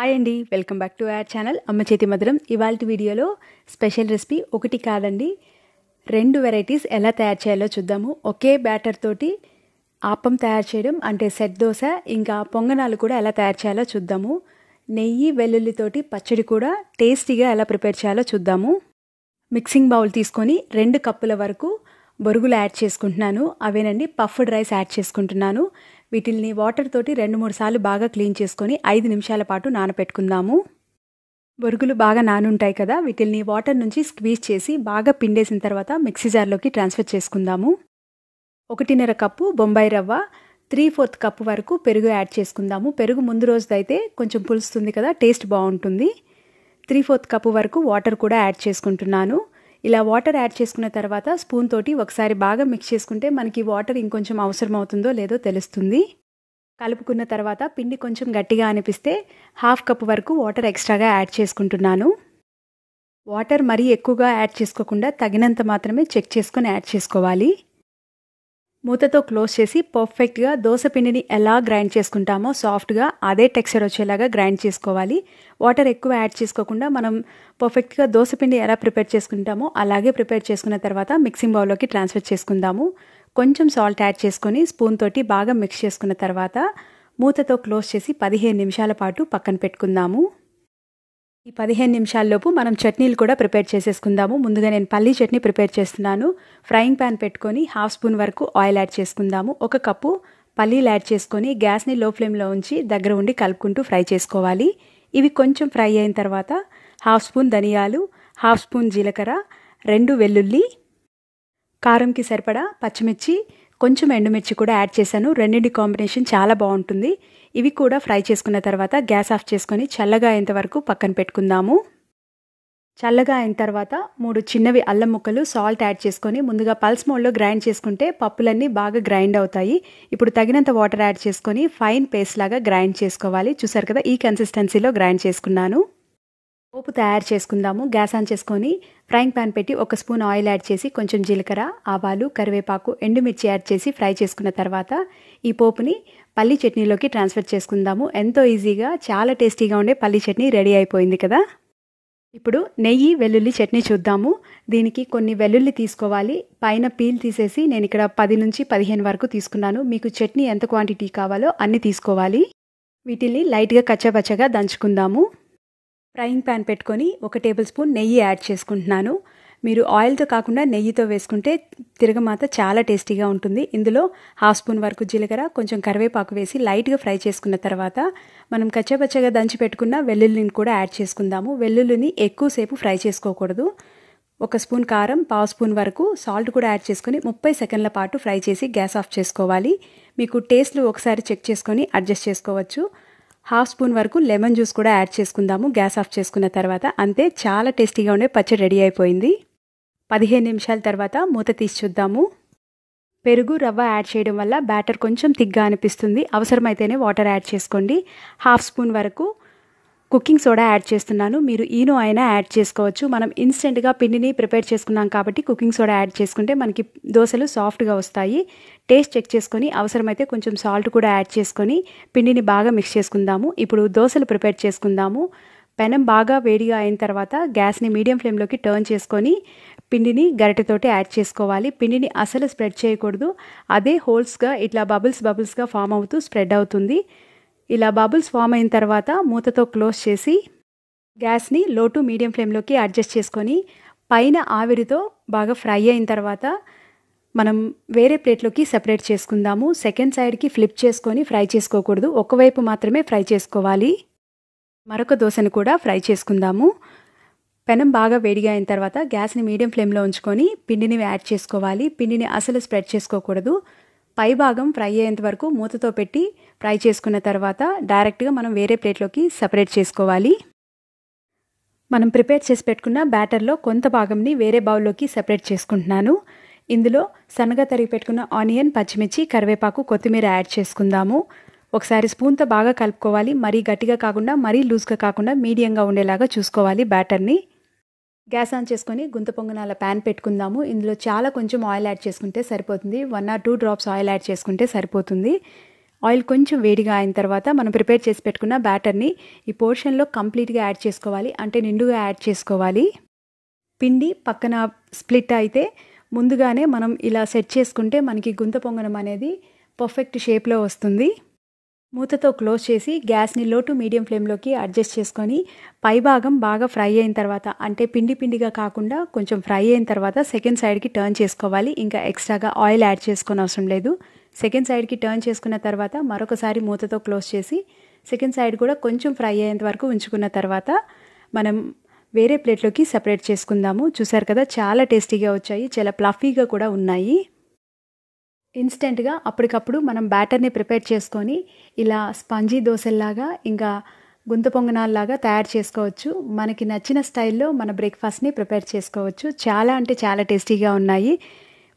hi అండి welcome back to our channel Amma Chethi మధురం ఇవాళ వీడియోలో స్పెషల్ రెసిపీ ఒకటి కాదండి రెండు వెరైటీస్ ఎలా తయారు చేయాలో చూద్దాము ఒకే బ్యాటర్ తోటి ఆపం తయారు చేయడం అంటే సెట్ దోశ ఇంకా పొంగనాలు కూడా ఎలా తయారు చేయాలో చూద్దాము నెయ్యి వెల్లుల్లితోటి పచ్చడి కూడా టేస్టీగా ఎలా ప్రిపేర్ చేయాలో చూద్దాము మిక్సింగ్ బౌల్ తీసుకొని రెండు కప్పుల వరకు బొరుగులు యాడ్ చేసుకుంటున్నాను అవేనండి పఫ్డ్ రైస్ యాడ్ చేసుకుంటున్నాను వీటిల్ని వాటర్ తోటి రెండు మూడు సార్లు బాగా క్లీన్ చేసుకొని ఐదు నిమిషాల పాటు నానపెట్టుకుందాము బొరుగులు బాగా నానుంటాయి కదా వీటిల్ని వాటర్ నుంచి స్క్వీజ్ చేసి బాగా పిండేసిన తర్వాత మిక్సీ జార్లోకి ట్రాన్స్ఫర్ చేసుకుందాము ఒకటిన్నర కప్పు బొంబాయి రవ్వ త్రీ ఫోర్త్ కప్పు వరకు పెరుగు యాడ్ చేసుకుందాము పెరుగు ముందు రోజుదైతే కొంచెం పులుస్తుంది కదా టేస్ట్ బాగుంటుంది త్రీ ఫోర్త్ కప్పు వరకు వాటర్ కూడా యాడ్ చేసుకుంటున్నాను ఇలా వాటర్ యాడ్ చేసుకున్న తర్వాత స్పూన్ తోటి ఒకసారి బాగా మిక్స్ చేసుకుంటే మనకి వాటర్ ఇంకొంచెం అవసరం అవుతుందో లేదో తెలుస్తుంది కలుపుకున్న తర్వాత పిండి కొంచెం గట్టిగా అనిపిస్తే హాఫ్ కప్ వరకు వాటర్ ఎక్స్ట్రాగా యాడ్ చేసుకుంటున్నాను వాటర్ మరీ ఎక్కువగా యాడ్ చేసుకోకుండా తగినంత మాత్రమే చెక్ చేసుకొని యాడ్ చేసుకోవాలి మూతతో క్లోజ్ చేసి పర్ఫెక్ట్గా దోశపిండిని ఎలా గ్రైండ్ చేసుకుంటామో సాఫ్ట్గా అదే టెక్స్చర్ వచ్చేలాగా గ్రైండ్ చేసుకోవాలి వాటర్ ఎక్కువ యాడ్ చేసుకోకుండా మనం పర్ఫెక్ట్గా దోశపిండి పిండి ఎలా ప్రిపేర్ చేసుకుంటామో అలాగే ప్రిపేర్ చేసుకున్న తర్వాత మిక్సింగ్ బౌల్లోకి ట్రాన్స్ఫర్ చేసుకుందాము కొంచెం సాల్ట్ యాడ్ చేసుకొని స్పూన్ తోటి బాగా మిక్స్ చేసుకున్న తర్వాత మూతతో క్లోజ్ చేసి పదిహేను నిమిషాల పాటు పక్కన పెట్టుకుందాము ఈ పదిహేను నిమిషాల్లోపు మనం చట్నీలు కూడా ప్రిపేర్ చేసేసుకుందాము ముందుగా నేను పల్లీ చట్నీ ప్రిపేర్ చేస్తున్నాను ఫ్రైయింగ్ ప్యాన్ పెట్టుకొని హాఫ్ స్పూన్ వరకు ఆయిల్ యాడ్ చేసుకుందాము ఒక కప్పు పల్లీలు యాడ్ చేసుకొని గ్యాస్ని లో ఫ్లేమ్లో ఉంచి దగ్గర ఉండి కలుపుకుంటూ ఫ్రై చేసుకోవాలి ఇవి కొంచెం ఫ్రై అయిన తర్వాత హాఫ్ స్పూన్ ధనియాలు హాఫ్ స్పూన్ జీలకర్ర రెండు వెల్లుల్లి కారంకి సరిపడా పచ్చిమిర్చి కొంచెం ఎండుమిర్చి కూడా యాడ్ చేశాను రెండింటి కాంబినేషన్ చాలా బాగుంటుంది ఇవి కూడా ఫ్రై చేసుకున్న తర్వాత గ్యాస్ ఆఫ్ చేసుకొని చల్లగా అయ్యేంత వరకు పక్కన పెట్టుకుందాము చల్లగా అయిన తర్వాత మూడు చిన్నవి అల్లం ముక్కలు సాల్ట్ యాడ్ చేసుకొని ముందుగా పల్స్ మోడ్లో గ్రైండ్ చేసుకుంటే పప్పులన్నీ బాగా గ్రైండ్ అవుతాయి ఇప్పుడు తగినంత వాటర్ యాడ్ చేసుకొని ఫైన్ పేస్ట్ లాగా గ్రైండ్ చేసుకోవాలి చూసారు కదా ఈ కన్సిస్టెన్సీలో గ్రైండ్ చేసుకున్నాను పోపు తయారు చేసుకుందాము గ్యాస్ ఆన్ చేసుకొని ఫ్రైంగ్ పాన్ పెట్టి ఒక స్పూన్ ఆయిల్ యాడ్ చేసి కొంచెం జీలకర్ర ఆవాలు కరివేపాకు ఎండుమిర్చి యాడ్ చేసి ఫ్రై చేసుకున్న తర్వాత ఈ పోపుని పల్లి చట్నీలోకి ట్రాన్స్ఫర్ చేసుకుందాము ఎంతో ఈజీగా చాలా టేస్టీగా ఉండే పల్లి చట్నీ రెడీ అయిపోయింది కదా ఇప్పుడు నెయ్యి వెల్లుల్లి చట్నీ చూద్దాము దీనికి కొన్ని వెల్లుల్లి తీసుకోవాలి పైన పీల్ తీసేసి నేను ఇక్కడ పది నుంచి పదిహేను వరకు తీసుకున్నాను మీకు చట్నీ ఎంత క్వాంటిటీ కావాలో అన్ని తీసుకోవాలి వీటిని లైట్గా కచ్చపచ్చగా దంచుకుందాము ఫ్రైయింగ్ ప్యాన్ పెట్టుకొని ఒక టేబుల్ స్పూన్ నెయ్యి యాడ్ చేసుకుంటున్నాను మీరు ఆయిల్తో కాకుండా నెయ్యితో వేసుకుంటే తిరగమాత చాలా టేస్టీగా ఉంటుంది ఇందులో హాఫ్ స్పూన్ వరకు జీలకర్ర కొంచెం కరివేపాకు వేసి లైట్గా ఫ్రై చేసుకున్న తర్వాత మనం కచ్చపచ్చగా దంచి పెట్టుకున్న వెల్లుల్లిని కూడా యాడ్ చేసుకుందాము వెల్లుల్లిని ఎక్కువసేపు ఫ్రై చేసుకోకూడదు ఒక స్పూన్ కారం పావు స్పూన్ వరకు సాల్ట్ కూడా యాడ్ చేసుకుని ముప్పై సెకండ్ల పాటు ఫ్రై చేసి గ్యాస్ ఆఫ్ చేసుకోవాలి మీకు టేస్ట్లు ఒకసారి చెక్ చేసుకొని అడ్జస్ట్ చేసుకోవచ్చు హాఫ్ స్పూన్ వరకు లెమన్ జ్యూస్ కూడా యాడ్ చేసుకుందాము గ్యాస్ ఆఫ్ చేసుకున్న తర్వాత అంతే చాలా టేస్టీగా ఉండే పచ్చడి రెడీ అయిపోయింది పదిహేను నిమిషాల తర్వాత మూత తీసి చూద్దాము పెరుగు రవ్వ యాడ్ చేయడం వల్ల బ్యాటర్ కొంచెం తిగ్గా అనిపిస్తుంది అవసరమైతేనే వాటర్ యాడ్ చేసుకోండి హాఫ్ స్పూన్ వరకు కుకింగ్ సోడా యాడ్ చేస్తున్నాను మీరు ఈనో అయినా యాడ్ చేసుకోవచ్చు మనం ఇన్స్టెంట్గా పిండిని ప్రిపేర్ చేసుకున్నాం కాబట్టి కుకింగ్ సోడా యాడ్ చేసుకుంటే మనకి దోశలు సాఫ్ట్గా వస్తాయి టేస్ట్ చెక్ చేసుకొని అవసరమైతే కొంచెం సాల్ట్ కూడా యాడ్ చేసుకొని పిండిని బాగా మిక్స్ చేసుకుందాము ఇప్పుడు దోశలు ప్రిపేర్ చేసుకుందాము పెనం బాగా వేడిగా అయిన తర్వాత గ్యాస్ని మీడియం ఫ్లేమ్లోకి టర్న్ చేసుకొని పిండిని గరిటెతోటి యాడ్ చేసుకోవాలి పిండిని అసలు స్ప్రెడ్ చేయకూడదు అదే హోల్స్గా ఇట్లా బబుల్స్ బబుల్స్గా ఫామ్ అవుతూ స్ప్రెడ్ అవుతుంది ఇలా బబుల్స్ ఫామ్ అయిన తర్వాత మూతతో క్లోజ్ చేసి గ్యాస్ని లో టు మీడియం ఫ్లేమ్లోకి అడ్జస్ట్ చేసుకొని పైన ఆవిరితో బాగా ఫ్రై అయిన తర్వాత మనం వేరే ప్లేట్లోకి సెపరేట్ చేసుకుందాము సెకండ్ సైడ్కి ఫ్లిప్ చేసుకొని ఫ్రై చేసుకోకూడదు ఒకవైపు మాత్రమే ఫ్రై చేసుకోవాలి మరొక దోశను కూడా ఫ్రై చేసుకుందాము పెనం బాగా వేడిగా అయిన తర్వాత గ్యాస్ని మీడియం ఫ్లేమ్లో ఉంచుకొని పిండిని యాడ్ చేసుకోవాలి పిండిని అసలు స్ప్రెడ్ చేసుకోకూడదు పైభాగం ఫ్రై అయ్యేంత వరకు మూతతో పెట్టి ఫ్రై చేసుకున్న తర్వాత డైరెక్ట్గా మనం వేరే ప్లేట్లోకి సపరేట్ చేసుకోవాలి మనం ప్రిపేర్ చేసి పెట్టుకున్న బ్యాటర్లో కొంత భాగంని వేరే బౌల్లోకి సపరేట్ చేసుకుంటున్నాను ఇందులో సన్నగా తరిగి పెట్టుకున్న ఆనియన్ పచ్చిమిర్చి కరివేపాకు కొత్తిమీర యాడ్ చేసుకుందాము ఒకసారి స్పూన్తో బాగా కలుపుకోవాలి మరీ గట్టిగా కాకుండా మరీ లూజ్గా కాకుండా మీడియంగా ఉండేలాగా చూసుకోవాలి బ్యాటర్ని గ్యాస్ ఆన్ చేసుకొని గుంత పొంగనాల ప్యాన్ పెట్టుకుందాము ఇందులో చాలా కొంచెం ఆయిల్ యాడ్ చేసుకుంటే సరిపోతుంది one or two drops oil add చేసుకుంటే సరిపోతుంది ఆయిల్ కొంచెం వేడిగా అయిన తర్వాత మనం ప్రిపేర్ చేసి పెట్టుకున్న బ్యాటర్ని ఈ పోర్షన్లో కంప్లీట్గా యాడ్ చేసుకోవాలి అంటే నిండుగా యాడ్ చేసుకోవాలి పిండి పక్కన స్ప్లిట్ అయితే ముందుగానే మనం ఇలా సెట్ చేసుకుంటే మనకి గుంత పొంగనం అనేది పర్ఫెక్ట్ షేప్లో వస్తుంది మూతతో క్లోజ్ చేసి గ్యాస్ని లో టు మీడియం ఫ్లేమ్లోకి అడ్జస్ట్ చేసుకొని పైభాగం బాగా ఫ్రై అయిన తర్వాత అంటే పిండి పిండిగా కాకుండా కొంచెం ఫ్రై అయిన తర్వాత సెకండ్ సైడ్కి టర్న్ చేసుకోవాలి ఇంకా ఎక్స్ట్రాగా ఆయిల్ యాడ్ చేసుకొని అవసరం లేదు సెకండ్ సైడ్కి టర్న్ చేసుకున్న తర్వాత మరొకసారి మూతతో క్లోజ్ చేసి సెకండ్ సైడ్ కూడా కొంచెం ఫ్రై అయ్యేంత వరకు ఉంచుకున్న తర్వాత మనం వేరే ప్లేట్లోకి సపరేట్ చేసుకుందాము చూసారు కదా చాలా టేస్టీగా వచ్చాయి చాలా ప్లఫీగా కూడా ఉన్నాయి ఇన్స్టెంట్గా అప్పటికప్పుడు మనం బ్యాటర్ని ప్రిపేర్ చేసుకొని ఇలా స్పంజీ దోశల్లాగా ఇంకా గుంత పొంగనాల్లాగా తయారు చేసుకోవచ్చు మనకి నచ్చిన స్టైల్లో మన బ్రేక్ఫాస్ట్ని ప్రిపేర్ చేసుకోవచ్చు చాలా అంటే చాలా టేస్టీగా ఉన్నాయి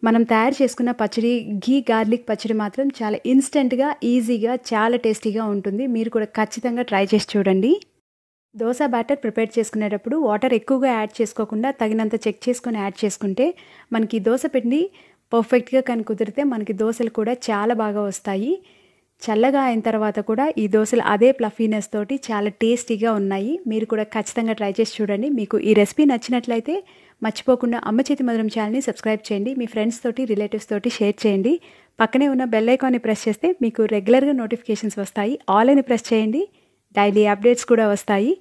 మనం తయారు చేసుకున్న పచ్చడి ఘీ గార్లిక్ పచ్చడి మాత్రం చాలా ఇన్స్టెంట్గా ఈజీగా చాలా టేస్టీగా ఉంటుంది మీరు కూడా ఖచ్చితంగా ట్రై చేసి చూడండి దోశ బ్యాటర్ ప్రిపేర్ చేసుకునేటప్పుడు వాటర్ ఎక్కువగా యాడ్ చేసుకోకుండా తగినంత చెక్ చేసుకొని యాడ్ చేసుకుంటే మనకి దోశ పిండి పర్ఫెక్ట్గా కానీ కుదిరితే మనకి దోశలు కూడా చాలా బాగా వస్తాయి చల్లగా అయిన తర్వాత కూడా ఈ దోశలు అదే ప్లఫీనెస్ తోటి చాలా టేస్టీగా ఉన్నాయి మీరు కూడా ఖచ్చితంగా ట్రై చేసి చూడండి మీకు ఈ రెసిపీ నచ్చినట్లయితే మర్చిపోకుండా అమ్మ చేతి మధురం ఛానల్ని సబ్స్క్రైబ్ చేయండి మీ ఫ్రెండ్స్ తోటి రిలేటివ్స్ తోటి షేర్ చేయండి పక్కనే ఉన్న బెల్ ఐకాన్ని ప్రెస్ చేస్తే మీకు రెగ్యులర్గా నోటిఫికేషన్స్ వస్తాయి ఆల్ అని ప్రెస్ చేయండి డైలీ అప్డేట్స్ కూడా వస్తాయి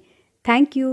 థ్యాంక్ యూ